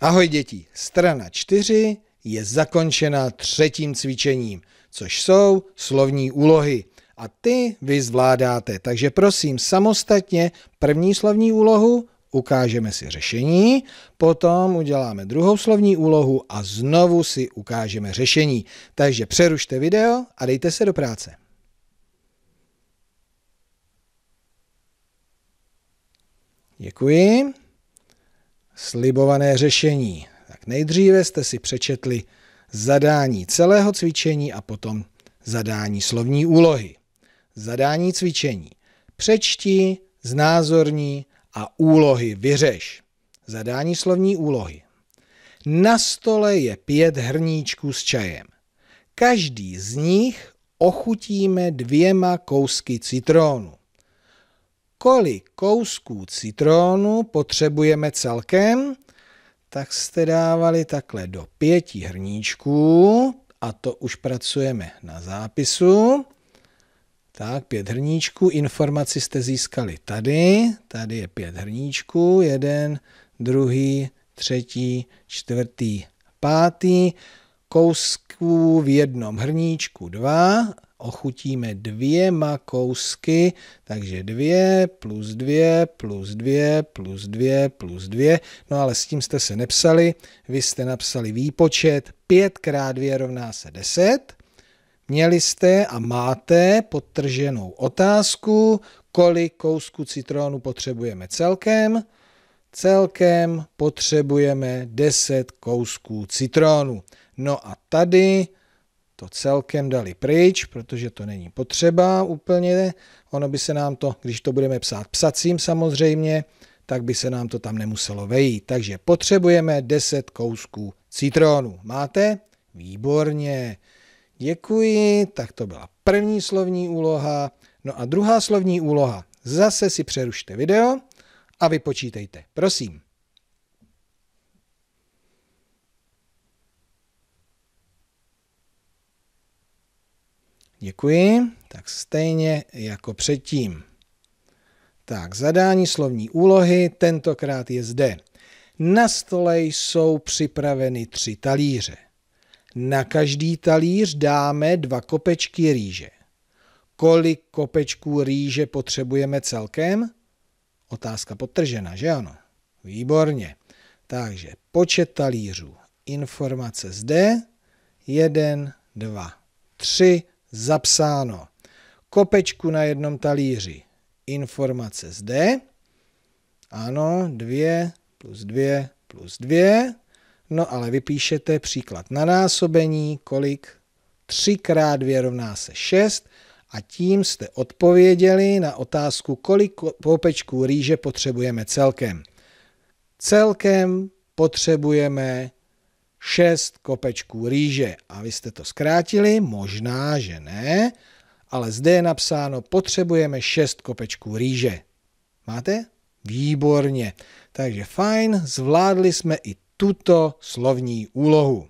Ahoj děti, strana 4 je zakončena třetím cvičením, což jsou slovní úlohy. A ty vy zvládáte, takže prosím samostatně první slovní úlohu, ukážeme si řešení, potom uděláme druhou slovní úlohu a znovu si ukážeme řešení. Takže přerušte video a dejte se do práce. Děkuji slibované řešení. Tak nejdříve jste si přečetli zadání celého cvičení a potom zadání slovní úlohy. Zadání cvičení. Přečti, znázorní a úlohy vyřeš. Zadání slovní úlohy. Na stole je pět hrníčků s čajem. Každý z nich ochutíme dvěma kousky citrónu kolik kousků citronu potřebujeme celkem, tak jste dávali takhle do pěti hrníčků a to už pracujeme na zápisu. Tak, pět hrníčků, informaci jste získali tady, tady je pět hrníčků, jeden, druhý, třetí, čtvrtý, pátý, kousků v jednom hrníčku dva ochutíme dvěma kousky, takže dvě plus dvě plus dvě plus dvě plus dvě. no ale s tím jste se nepsali, vy jste napsali výpočet 5 x 2 rovná se 10, měli jste a máte podtrženou otázku, kolik kousků citronu potřebujeme celkem, celkem potřebujeme 10 kousků citrónu. No a tady to celkem dali pryč, protože to není potřeba úplně. Ono by se nám to, když to budeme psát psacím samozřejmě, tak by se nám to tam nemuselo vejít. Takže potřebujeme 10 kousků citronu. Máte? Výborně. Děkuji. Tak to byla první slovní úloha. No a druhá slovní úloha. Zase si přerušte video a vypočítejte. Prosím. Děkuji. Tak stejně jako předtím. Tak, zadání slovní úlohy, tentokrát je zde. Na stole jsou připraveny tři talíře. Na každý talíř dáme dva kopečky rýže. Kolik kopečků rýže potřebujeme celkem? Otázka potržena, že ano? Výborně. Takže počet talířů. Informace zde. Jeden, dva, tři, zapsáno. Kopečku na jednom talíři. Informace zde. Ano, 2 plus 2 plus 2. No ale vypíšete příklad na násobení, kolik 3 x 2 rovná se 6 a tím jste odpověděli na otázku, kolik popečků rýže potřebujeme celkem. Celkem potřebujeme 6 kopečků rýže. A vy jste to zkrátili? Možná, že ne, ale zde je napsáno, potřebujeme 6 kopečků rýže. Máte? Výborně. Takže fajn, zvládli jsme i tuto slovní úlohu.